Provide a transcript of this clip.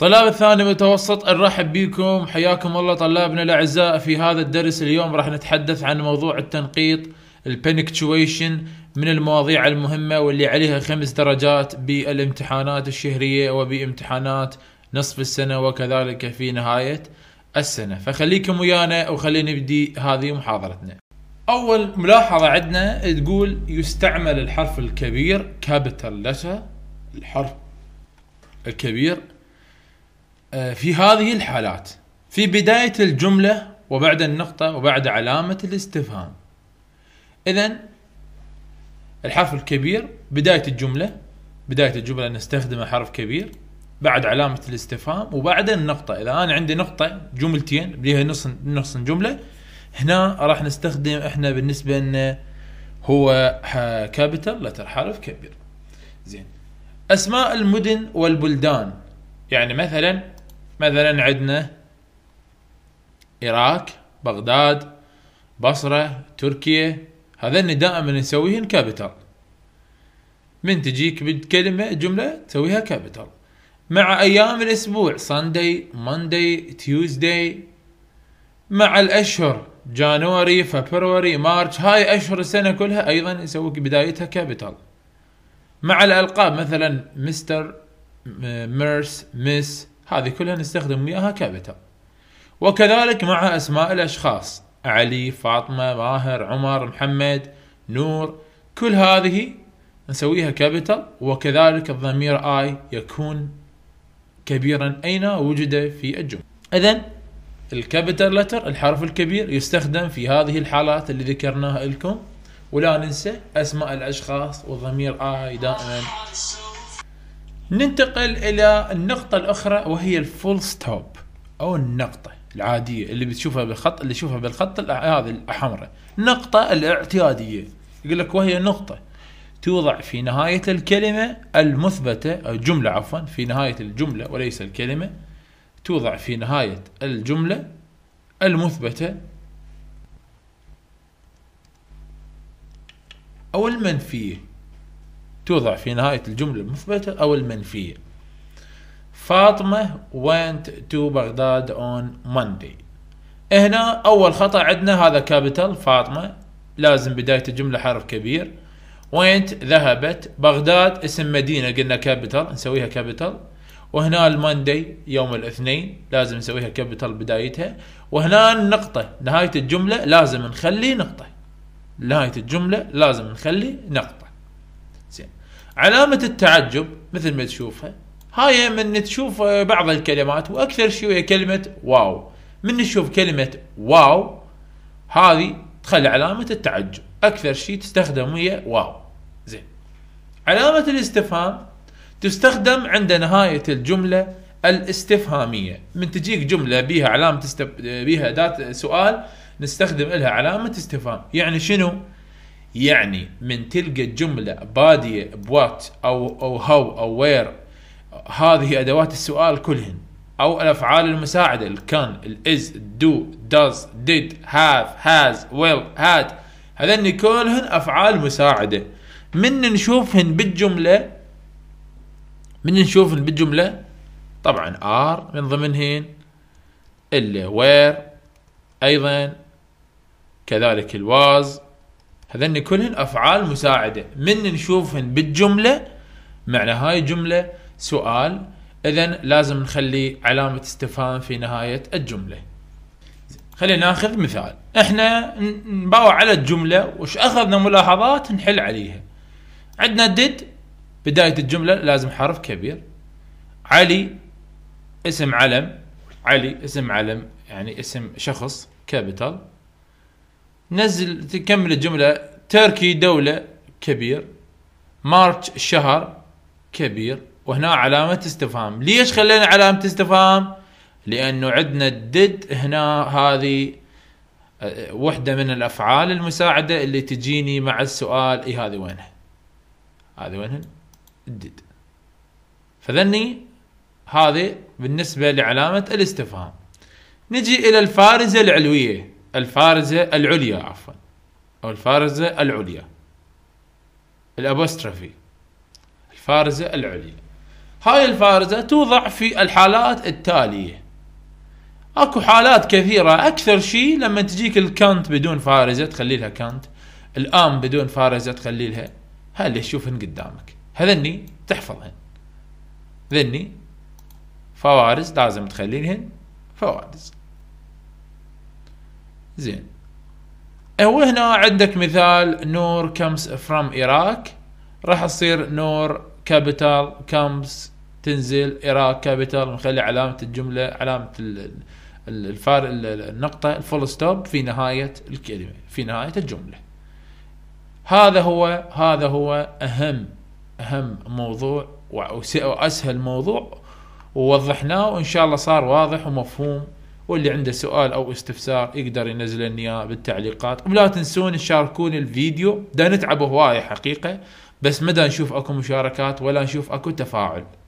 طلاب الثاني متوسط نرحب بكم حياكم الله طلابنا الاعزاء في هذا الدرس اليوم راح نتحدث عن موضوع التنقيط البنكتويشن من المواضيع المهمه واللي عليها خمس درجات بالامتحانات الشهريه وبامتحانات نصف السنه وكذلك في نهايه السنه فخليكم ويانا وخلينا نبدي هذه محاضرتنا اول ملاحظه عندنا تقول يستعمل الحرف الكبير كابيتال لتر الحرف الكبير آه، في هذه الحالات في بداية الجملة وبعد النقطة وبعد علامة الاستفهام إذا الحرف الكبير بداية الجملة بداية الجملة نستخدمه حرف كبير بعد علامة الاستفهام وبعد النقطة إذا أنا عندي نقطة جملتين بليها نص نص جملة هنا راح نستخدم احنا بالنسبة لنا هو كابيتال لتر حرف كبير زين أسماء المدن والبلدان يعني مثلا مثلا عندنا العراق بغداد بصرة تركيا هذين دائما نسويهن كابيتال من تجيك بكلمة جملة تسويها كابيتال مع أيام الأسبوع ساندي موندي تيوزداي مع الأشهر جانوري فبروري مارش هاي أشهر السنة كلها أيضا نسوي بدايتها كابيتال مع الألقاب مثلا مستر ميرس مس هذه كلها نستخدم وياها كابيتال وكذلك مع اسماء الاشخاص علي فاطمه ماهر عمر محمد نور كل هذه نسويها كابيتال وكذلك الضمير اي يكون كبيرا اين وجد في الجمله اذا الكابيتال لتر الحرف الكبير يستخدم في هذه الحالات اللي ذكرناها لكم ولا ننسى اسماء الاشخاص والضمير اي دائما oh, ننتقل إلى النقطة الأخرى وهي الفول ستوب أو النقطة العادية اللي بتشوفها بالخط اللي تشوفها بالخط هذا الحمراء النقطة الاعتيادية يقول لك وهي نقطة توضع في نهاية الكلمة المثبتة أو الجملة عفوا في نهاية الجملة وليس الكلمة توضع في نهاية الجملة المثبتة أو المنفية توضع في نهاية الجملة المثبتة أو المنفية فاطمة went to بغداد on Monday هنا أول خطأ عندنا هذا كابيتال فاطمة لازم بداية الجملة حرف كبير وينت ذهبت بغداد اسم مدينة قلنا كابيتال نسويها كابيتال وهنا الماندي يوم الاثنين لازم نسويها كابيتال بدايتها وهنا النقطة نهاية الجملة لازم نخلي نقطة نهاية الجملة لازم نخلي نقطة علامة التعجب مثل ما تشوفها هاي من تشوف آه، بعض الكلمات واكثر شيء هي كلمة واو من نشوف كلمة واو هذه تخلي علامة التعجب اكثر شيء تستخدم هي واو زين علامة الاستفهام تستخدم عند نهاية الجملة الاستفهامية من تجيك جملة بها علامة استف... ذات سؤال نستخدم لها علامة استفهام يعني شنو؟ يعني من تلقى الجملة بادية بوات أو أو هاو أو وير هذه أدوات السؤال كلهن أو الأفعال المساعدة الكان الإز دو داز ديد هاف هاز ويل هاد هذن كلهن أفعال مساعدة من نشوفهن بالجملة من نشوفهن بالجملة طبعا ار من ضمنهن وير أيضا كذلك الواز هذن كلهن افعال مساعده من نشوفهن بالجمله معنى هاي جمله سؤال اذا لازم نخلي علامه استفهام في نهايه الجمله خلينا ناخذ مثال احنا نباوع على الجمله وش اخذنا ملاحظات نحل عليها عندنا دد بدايه الجمله لازم حرف كبير علي اسم علم علي اسم علم يعني اسم شخص كابيتال نزل تكمل الجمله تركي دولة كبير مارتش شهر كبير وهنا علامة استفهام ليش خلينا علامة استفهام لأنه عندنا الدد هنا هذه آه، وحدة من الأفعال المساعدة اللي تجيني مع السؤال إيه هذه وينها هذه وينها الدد فذني هذه بالنسبة لعلامة الاستفهام نجي إلى الفارزة العلوية الفارزة العليا عفواً أو الفارزة العليا الأبوسترفي الفارزة العليا هاي الفارزة توضع في الحالات التالية اكو حالات كثيرة أكثر شيء لما تجيك الكانت بدون فارزة تخلي لها كانت الآم بدون فارزة تخلي لها هل تشوفهن قدامك هذني تحفظهن ذني فوارز لازم تخلينهن فوارز زين إيه، وهنا عندك مثال نور كمس فروم إيراك راح تصير نور كابيتال كمس تنزل إيراك كابيتال نخلي علامة الجملة علامة الفار النقطة الفول ستوب في نهاية الكلمة في نهاية الجملة هذا هو هذا هو أهم أهم موضوع وأسهل موضوع ووضحناه وإن شاء الله صار واضح ومفهوم واللي عنده سؤال او استفسار يقدر ينزل لنا اياه بالتعليقات ولا تنسون تشاركون الفيديو دا نتعب هوايه حقيقه بس مدى نشوف اكو مشاركات ولا نشوف اكو تفاعل